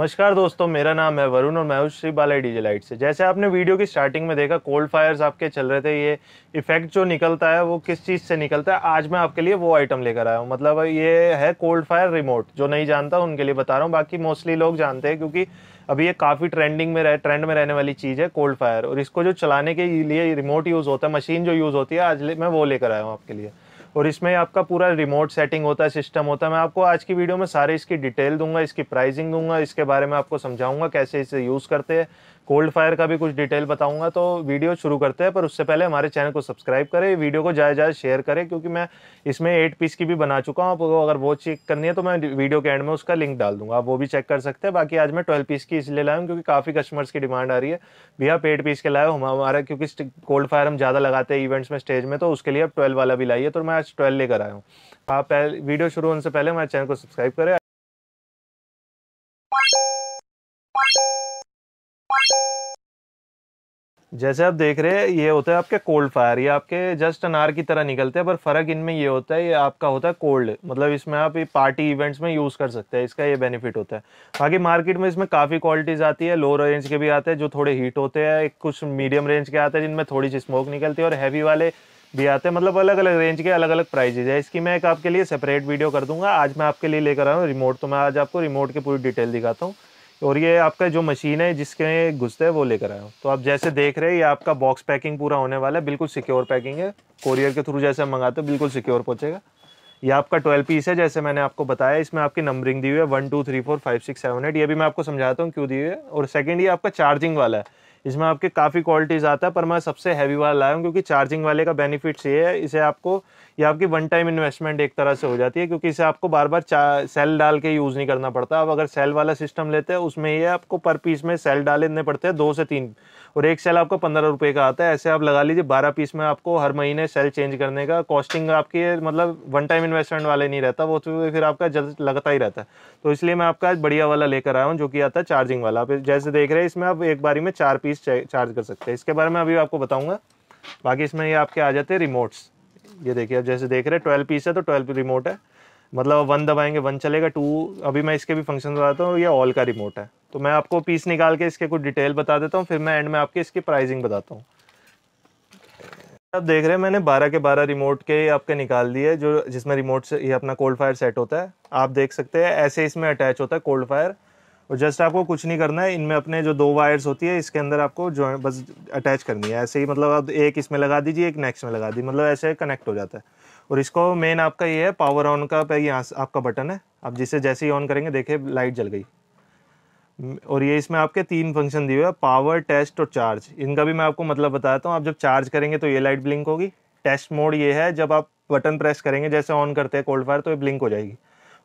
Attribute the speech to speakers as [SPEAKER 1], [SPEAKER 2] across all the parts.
[SPEAKER 1] नमस्कार दोस्तों मेरा नाम है वरुण और मैं हूँ श्री बाला डीजे लाइट से जैसे आपने वीडियो की स्टार्टिंग में देखा कोल्ड फायर्स आपके चल रहे थे ये इफेक्ट जो निकलता है वो किस चीज़ से निकलता है आज मैं आपके लिए वो आइटम लेकर आया हूँ मतलब ये है कोल्ड फायर रिमोट जो नहीं जानता उनके लिए बता रहा हूँ बाकी मोस्टली लोग जानते हैं क्योंकि अभी ये काफ़ी ट्रेंडिंग में रह ट्रेंड में रहने वाली चीज़ है कोल्ड फायर और इसको जो चलाने के लिए रिमोट यूज़ होता है मशीन जो यूज़ होती है आज मैं वो लेकर आया हूँ आपके लिए और इसमें आपका पूरा रिमोट सेटिंग होता है सिस्टम होता है मैं आपको आज की वीडियो में सारे इसकी डिटेल दूंगा इसकी प्राइसिंग दूंगा इसके बारे में आपको समझाऊंगा कैसे इसे यूज़ करते हैं कोल्ड फायर का भी कुछ डिटेल बताऊंगा तो वीडियो शुरू करते हैं पर उससे पहले हमारे चैनल को सब्सक्राइब करें वीडियो को ज़्यादा ज़्यादा शेयर करें क्योंकि मैं इसमें एट पीस की भी बना चुका हूँ आपको अगर वो चेक करनी है तो मैं वीडियो के एंड में उसका लिंक डाल दूँगा आप वो भी चेक कर सकते हैं बाकी आज मैं ट्वेल्व पीस की इसलिए लाया हूँ क्योंकि काफ़ी कस्टमर्स की डिमांड आ रही है भैया आप एट पीस के लाए हमारा क्योंकि कोल्ड फायर हम ज़्यादा लगाते हैं इवेंट्स में स्टेज में तो उसके लिए आप ट्वेल्व वाला भी लाइए तो मैं आज ट्वेल्व लेकर आया हूँ आप पहले वीडियो शुरू होने से पहले हमारे चैनल को सब्सक्राइब करें जैसे आप देख रहे हैं ये होता है आपके कोल्ड फायर ये आपके जस्ट अनार की तरह निकलते हैं पर फ़र्क इनमें ये होता है ये आपका होता है कोल्ड मतलब इसमें आप ये पार्टी इवेंट्स में यूज़ कर सकते हैं इसका ये बेनिफिट होता है बाकी मार्केट में इसमें काफ़ी क्वालिटीज़ आती है लो रेंज के भी आते हैं जो थोड़े हीट होते हैं कुछ मीडियम रेंज के आते हैं जिनमें थोड़ी सी स्मोक निकलती है और हैवी वाले भी आते हैं मतलब अलग अलग रेंज के अलग अलग प्राइजेज है इसकी मैं एक आपके लिए सेपरेट वीडियो कर दूंगा आज मैं आपके लिए लेकर आया हूँ रिमोट तो मैं आज आपको रिमोट की पूरी डिटेल दिखाता हूँ और ये आपका जो मशीन है जिसके घुसते हैं वो लेकर आया हूँ तो आप जैसे देख रहे हैं ये आपका बॉक्स पैकिंग पूरा होने वाला है बिल्कुल सिक्योर पैकिंग है कोरियर के थ्रू जैसे हम मंगाते हैं बिल्कुल सिक्योर पहुँचेगा ये आपका ट्वेल्व पीस है जैसे मैंने आपको बताया इसमें आपकी नंबरिंग दी हुई है one two three four five six seven eight ये भी मैं आपको समझाता हूँ क्यों दी हुई है और सेकेंड ये आपका चार्जिंग वाला है इसमें आपके काफ़ी क्वालिटीज़ आता है पर मैं सबसे हैवी वाला लाया हूँ क्योंकि चार्जिंग वाले का बेनिफिट्स ये है इसे आपको ये आपकी वन टाइम इन्वेस्टमेंट एक तरह से हो जाती है क्योंकि इसे आपको बार बार सेल डाल के यूज़ नहीं करना पड़ता आप अगर सेल वाला सिस्टम लेते हैं उसमें ये आपको पर पीस में सेल डालने पड़ते हैं दो से तीन और एक सेल आपको पंद्रह रुपये का आता है ऐसे आप लगा लीजिए बारह पीस में आपको हर महीने सेल चेंज करने का कॉस्टिंग आपकी मतलब वन टाइम इन्वेस्टमेंट वाले नहीं रहता वो तो फिर आपका जल्द लगता ही रहता है तो इसलिए मैं आपका बढ़िया वाला लेकर आया हूँ जो कि आता है चार्जिंग वाला आप जैसे देख रहे हैं इसमें आप एक बारी में चार पीस फीस चार्ज कर सकते हैं इसके बारे में अभी आपको बताऊंगा बाकी इसमें ये आपके आ जाते हैं रिमोट्स ये देखिए आप जैसे देख रहे हैं ट्वेल्व पीस है तो ट्वेल्व रिमोट है मतलब वन दबाएंगे वन चलेगा टू अभी मैं इसके भी फंक्शन बताता हूँ ये ऑल का रिमोट है तो मैं आपको पीस निकाल के इसके कुछ डिटेल बता देता हूँ फिर मैं एंड में आपके इसकी प्राइसिंग बताता हूँ आप देख रहे हैं मैंने 12 के 12 रिमोट के आपके निकाल दिए जो जिसमें रिमोट से ये अपना कोल्ड फायर सेट होता है आप देख सकते हैं ऐसे इसमें अटैच होता है कोल्ड फायर और जस्ट आपको कुछ नहीं करना है इनमें अपने जो दो वायर्स होती है इसके अंदर आपको जो बस अटैच करनी है ऐसे ही मतलब आप एक इसमें लगा दीजिए एक नेक्स्ट में लगा दीजिए मतलब ऐसे कनेक्ट हो जाता है और इसको मेन आपका ये है पावर ऑन का पे यहाँ आपका बटन है आप जिसे जैसे ही ऑन करेंगे देखिए लाइट जल गई और ये इसमें आपके तीन फंक्शन दिए हुए हैं पावर टेस्ट और चार्ज इनका भी मैं आपको मतलब बताता हूँ आप जब चार्ज करेंगे तो ये लाइट ब्लिंक होगी टेस्ट मोड ये है जब आप बटन प्रेस करेंगे जैसे ऑन करते हैं कोल्ड फायर तो ये ब्लिंक हो जाएगी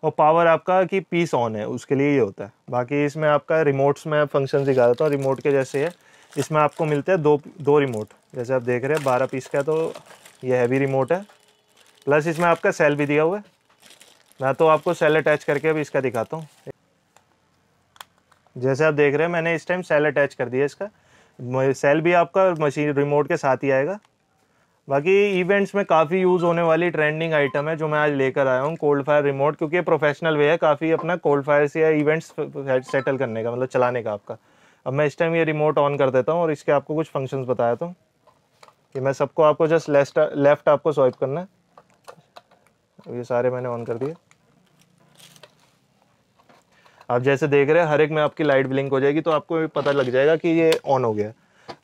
[SPEAKER 1] और पावर आपका कि पीस ऑन है उसके लिए ये होता है बाकी इसमें आपका रिमोट्स में फंक्शन दिखा देता हूँ रिमोट के जैसे है इसमें आपको मिलते हैं दो दो रिमोट जैसे आप देख रहे हैं बारह पीस का तो ये हैवी रिमोट है प्लस इसमें आपका सेल भी दिया हुआ है मैं तो आपको सेल अटैच करके अभी इसका दिखाता हूँ जैसे आप देख रहे हैं मैंने इस टाइम सेल अटैच कर दिया इसका सेल भी आपका मशीन रिमोट के साथ ही आएगा बाकी इवेंट्स में काफ़ी यूज़ होने वाली ट्रेंडिंग आइटम है जो मैं आज लेकर आया हूँ कोल्ड फायर रिमोट क्योंकि ये प्रोफेशनल वे है काफ़ी अपना कोल्ड फायर से या इवेंट्स सेटल करने का मतलब चलाने का आपका अब मैं इस टाइम ये रिमोट ऑन कर देता हूँ और इसके आपको कुछ फंक्शंस बताया था कि मैं सबको आपको जस्ट लेफ्ट लेफ्ट आपको स्वाइप करना है ये सारे मैंने ऑन कर दिए आप जैसे देख रहे हैं हर एक में आपकी लाइट ब्लिंक हो जाएगी तो आपको पता लग जाएगा कि ये ऑन हो गया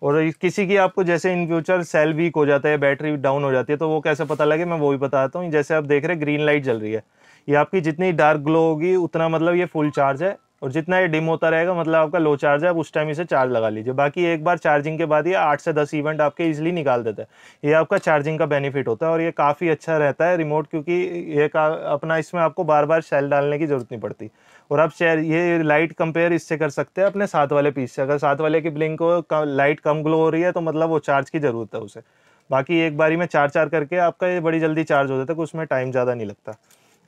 [SPEAKER 1] और किसी की आपको जैसे इन फ्यूचर सेल वीक हो जाता है बैटरी डाउन हो जाती है तो वो कैसे पता लगे मैं वो भी बताता हूँ जैसे आप देख रहे ग्रीन लाइट जल रही है ये आपकी जितनी डार्क ग्लो होगी उतना मतलब ये फुल चार्ज है और जितना ये डिम होता रहेगा मतलब आपका लो चार्ज है आप उस टाइम इसे चार्ज लगा लीजिए बाकी एक बार चार्जिंग के बाद ये आठ से दस इवेंट आपके इजिली निकाल देता है ये आपका चार्जिंग का बेनिफिट होता है और ये काफ़ी अच्छा रहता है रिमोट क्योंकि ये का अपना इसमें आपको बार बार सेल डालने की ज़रूरत नहीं पड़ती और आप चेयर ये लाइट कंपेयर इससे कर सकते हैं अपने साथ वाले पीस से अगर साथ वाले की ब्लिंक को लाइट कम ग्लो हो रही है तो मतलब वो चार्ज की ज़रूरत है उसे बाकी एक बारी में चार चार करके आपका ये बड़ी जल्दी चार्ज हो जाता है तो उसमें टाइम ज़्यादा नहीं लगता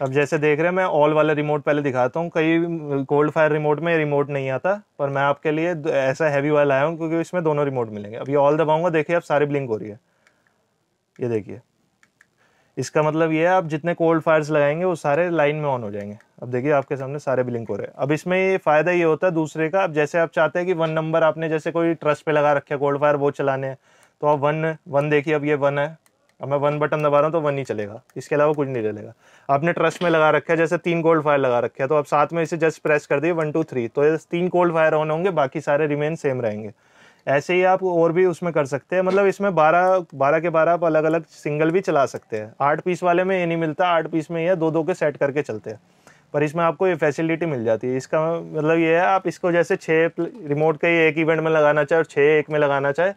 [SPEAKER 1] अब जैसे देख रहे हैं मैं ऑल वाला रिमोट पहले दिखाता हूँ कई कोल्ड फायर रिमोट में रिमोट नहीं आता पर मैं आपके लिए ऐसा हैवी वाला आया हूँ क्योंकि इसमें दोनों रिमोट मिलेंगे अब ये ऑल दबाऊंगा देखिए आप सारी ब्लिंक हो रही है ये देखिए इसका मतलब ये है आप जितने कोल्ड फायर्स लगाएंगे वो सारे लाइन में ऑन हो जाएंगे अब देखिए आपके सामने सारे ब्लिंक हो रहे हैं अब इसमें ये फ़ायदा ये होता है दूसरे का अब जैसे आप चाहते हैं कि वन नंबर आपने जैसे कोई ट्रस्ट पे लगा रखे कोल्ड फायर वो चलाने हैं तो आप वन वन देखिए अब ये वन है अब मैं वन बटन दबा रहा हूँ तो वन ही चलेगा इसके अलावा कुछ नहीं चलेगा आपने ट्रस्ट में लगा रखा है जैसे तीन कोल्ड फायर लगा रखे हैं तो आप साथ में इसे जस्ट प्रेस कर दिए वन टू थ्री तो तीन कोल्ड फायर ऑन होंगे बाकी सारे रिमेन सेम रहेंगे ऐसे ही आप और भी उसमें कर सकते हैं मतलब इसमें बारह बारह के बारह आप अलग अलग सिंगल भी चला सकते हैं आठ पीस वाले में ये नहीं मिलता आठ पीस में यह दो दो के सेट करके चलते हैं पर इसमें आपको ये फैसिलिटी मिल जाती है इसका मतलब ये है आप इसको जैसे छः रिमोट का ही एक इवेंट में लगाना चाहे और छः एक में लगाना चाहे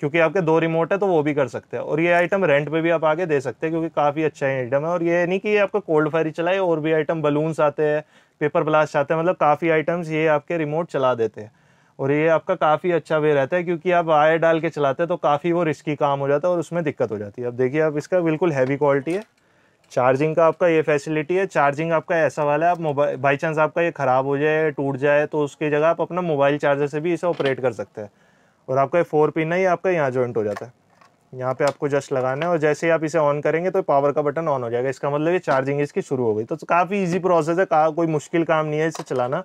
[SPEAKER 1] क्योंकि आपके दो रिमोट है तो वो भी कर सकते हैं और ये आइटम रेंट पे भी आप आगे दे सकते हैं क्योंकि काफ़ी अच्छा आइटम है और ये नहीं कि ये आपका कोल्ड फायर ही चलाए और भी आइटम बलून्स आते हैं पेपर ब्लास्ट आते हैं मतलब काफ़ी आइटम्स ये आपके रिमोट चला देते हैं और ये आपका काफ़ी अच्छा वे रहता है क्योंकि आप आय डाल के चलाते हैं तो काफ़ी वो रिस्की काम हो जाता है और उसमें दिक्कत हो जाती है अब देखिए आप इसका बिल्कुल हैवी क्वालिटी है चार्जिंग का आपका ये फैसिलिटी है चार्जिंग आपका ऐसा वाला है आप मोबाइल बाई चांस आपका ये ख़राब हो जाए टूट जाए तो उसकी जगह आप अपना मोबाइल चार्जर से भी इसे ऑपरेट कर सकते हैं और आपका ये फोर पिन है ये आपका यहाँ ज्वाइंट हो जाता है यहाँ पे आपको जस्ट लगाना है और जैसे ही आप इसे ऑन करेंगे तो पावर का बटन ऑन हो जाएगा इसका मतलब ये चार्जिंग इसकी शुरू हो गई तो, तो काफ़ी इजी प्रोसेस है का, कोई मुश्किल काम नहीं है इसे चलाना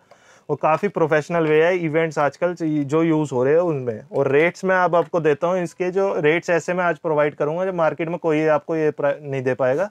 [SPEAKER 1] और काफ़ी प्रोफेशनल वे है इवेंट्स आजकल जो यूज़ हो रहे हैं उनमें और रेट्स मैं अब आपको देता हूँ इसके जो रेट्स ऐसे मैं आज प्रोवाइड करूँगा जो मार्केट में कोई आपको ये नहीं दे पाएगा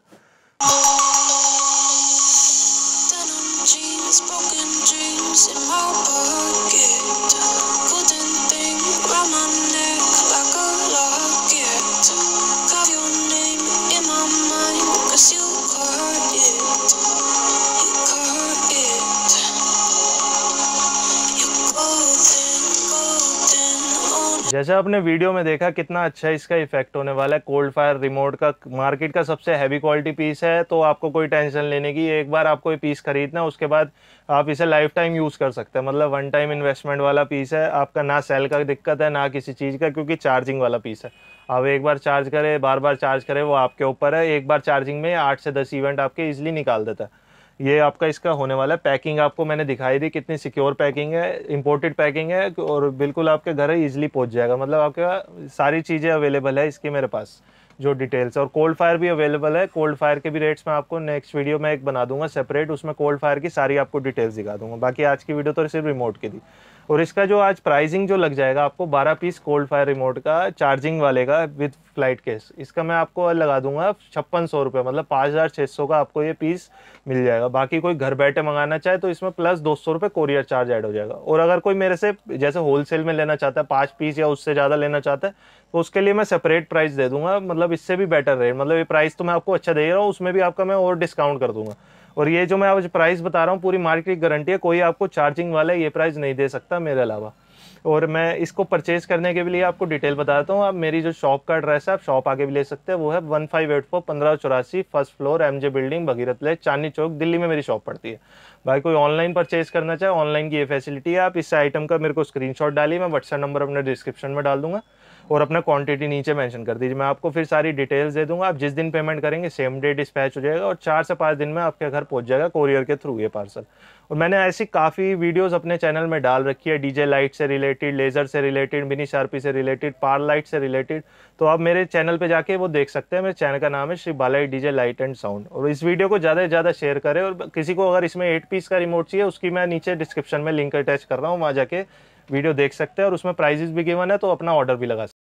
[SPEAKER 1] जैसे आपने वीडियो में देखा कितना अच्छा इसका इफेक्ट होने वाला है कोल्ड फायर रिमोट का मार्केट का सबसे हैवी क्वालिटी पीस है तो आपको कोई टेंशन लेने की एक बार आपको ये पीस खरीदना है उसके बाद आप इसे लाइफ टाइम यूज़ कर सकते हैं मतलब वन टाइम इन्वेस्टमेंट वाला पीस है आपका ना सेल का दिक्कत है ना किसी चीज़ का क्योंकि चार्जिंग वाला पीस है आप एक बार चार्ज करें बार बार चार्ज करें वो आपके ऊपर है एक बार चार्जिंग में आठ से दस इवेंट आपके ईजिली निकाल देता है ये आपका इसका होने वाला है पैकिंग आपको मैंने दिखाई दी कितनी सिक्योर पैकिंग है इम्पोर्टेड पैकिंग है और बिल्कुल आपके घर ही ईजिली पहुँच जाएगा मतलब आपके सारी चीज़ें अवेलेबल है इसकी मेरे पास जो डिटेल्स और कोल्ड फायर भी अवेलेबल है कोल्ड फायर के भी रेट्स मैं आपको नेक्स्ट वीडियो में एक बना दूंगा सेपरेट उसमें कोल्ड फायर की सारी आपको डिटेल्स दिखा दूंगा बाकी आज की वीडियो तो सिर्फ रिमोट की थी और इसका जो आज प्राइसिंग जो लग जाएगा आपको 12 पीस कोल्ड फायर रिमोट का चार्जिंग वाले का विद फ्लाइट केस इसका मैं आपको लगा दूंगा छप्पन सौ रुपये मतलब पाँच हज़ार छः सौ का आपको ये पीस मिल जाएगा बाकी कोई घर बैठे मंगाना चाहे तो इसमें प्लस दो सौ रुपये कोरियर चार्ज ऐड हो जाएगा और अगर कोई मेरे से जैसे होलसेल में लेना चाहता है पाँच पीस या उससे ज़्यादा लेना चाहता है तो उसके लिए मैं सेपरेट प्राइस दे दूंगा मतलब इससे भी बेटर रेट मतलब ये प्राइस तो मैं आपको अच्छा दे रहा हूँ उसमें भी आपका मैं और डिस्काउंट कर दूंगा और ये जो मैं आज प्राइस बता रहा हूँ पूरी मार्केट गारंटी है कोई आपको चार्जिंग वाला ये प्राइस नहीं दे सकता मेरे अलावा और मैं इसको परचेज करने के लिए आपको डिटेल बताता हूँ आप मेरी जो शॉप का एड्रेस है आप शॉप आगे भी ले सकते हैं वो है वन फाइव एट फोर पंद्रह चौरासी first floor M J building Bhagirath ले चांदनी चौक दिल्ली में मेरी शॉप पड़ती है भाई कोई ऑनलाइन परचेज करना चाहे ऑनलाइन की ये फैसिलिटी है आप इस आइटम का मेरे को स्क्रीन डालिए मैं व्हाट्सअप नंबर अपने डिस्क्रिप्शन में डाल दूंगा और अपना क्वांटिटी नीचे मेंशन कर दीजिए मैं आपको फिर सारी डिटेल्स दे दूंगा आप जिस दिन पेमेंट करेंगे सेम डे डिस्पैच हो जाएगा और चार से पाँच दिन में आपके घर पहुँच जाएगा कोरियर के थ्रू ये पार्सल और मैंने ऐसी काफ़ी वीडियोज़ अपने चैनल में डाल रखी है डीजे लाइट से रिलेटेड लेज़र से रिलेटेड मिनी शार्पी से रिलेटेड पार लाइट से रिलेटेड तो आप मेरे चैनल पर जाके वो देख सकते हैं मेरे चैनल का नाम है Shri Balai DJ light and sound और इस वीडियो को ज़्यादा से ज़्यादा शेयर करें और किसी को अगर इसमें एट पीस का रिमोट चाहिए उसकी मैं नीचे डिस्क्रिप्शन में लिंक अटैच कर रहा हूँ वहाँ जाके वीडियो देख सकते हैं और उसमें प्राइजेस भी गिवन है तो अपना ऑर्डर भी लगा